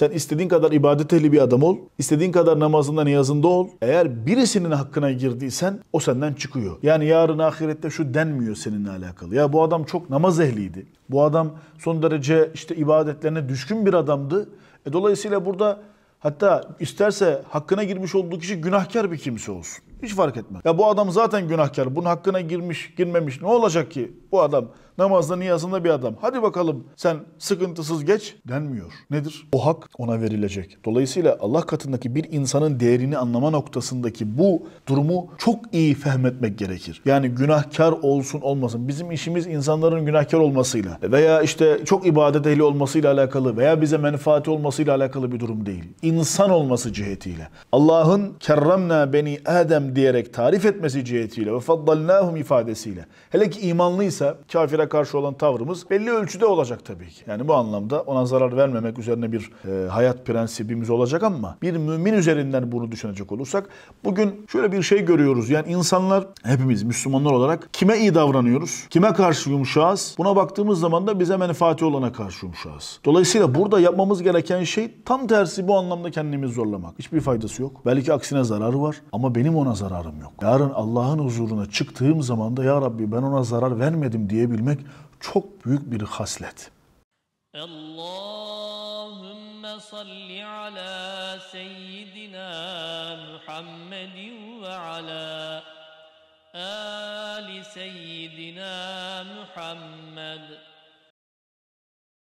Sen istediğin kadar ibadet ehli bir adam ol. istediğin kadar namazında niyazında ol. Eğer birisinin hakkına girdiysen o senden çıkıyor. Yani yarın ahirette şu denmiyor seninle alakalı. Ya bu adam çok namaz ehliydi. Bu adam son derece işte ibadetlerine düşkün bir adamdı. E dolayısıyla burada hatta isterse hakkına girmiş olduğu kişi günahkar bir kimse olsun. Hiç fark etmez. Ya bu adam zaten günahkar. Bunun hakkına girmiş, girmemiş. Ne olacak ki bu adam? Namazda, niyazında bir adam. Hadi bakalım sen sıkıntısız geç denmiyor. Nedir? O hak ona verilecek. Dolayısıyla Allah katındaki bir insanın değerini anlama noktasındaki bu durumu çok iyi fehmetmek gerekir. Yani günahkar olsun olmasın. Bizim işimiz insanların günahkar olmasıyla veya işte çok ibadet ehli olmasıyla alakalı veya bize menfaati olmasıyla alakalı bir durum değil. İnsan olması cihetiyle. Allah'ın kerremna beni Adem diyerek tarif etmesi cihetiyle ve faddalnâhum ifadesiyle. Hele ki imanlıysa kafire karşı olan tavrımız belli ölçüde olacak tabii ki. Yani bu anlamda ona zarar vermemek üzerine bir e, hayat prensibimiz olacak ama bir mümin üzerinden bunu düşünecek olursak bugün şöyle bir şey görüyoruz. Yani insanlar hepimiz Müslümanlar olarak kime iyi davranıyoruz? Kime karşı yumuşağız? Buna baktığımız zaman da bize menfaati olana karşı yumuşağız. Dolayısıyla burada yapmamız gereken şey tam tersi bu anlamda kendimizi zorlamak. Hiçbir faydası yok. Belki aksine zararı var ama benim ona zararım yok. Yarın Allah'ın huzuruna çıktığım zaman da ya Rabbi ben ona zarar vermedim diyebilmek çok büyük bir haslet. Allahümme salli ala seyyidina Muhammedin ve ala ali seyyidina Muhammed.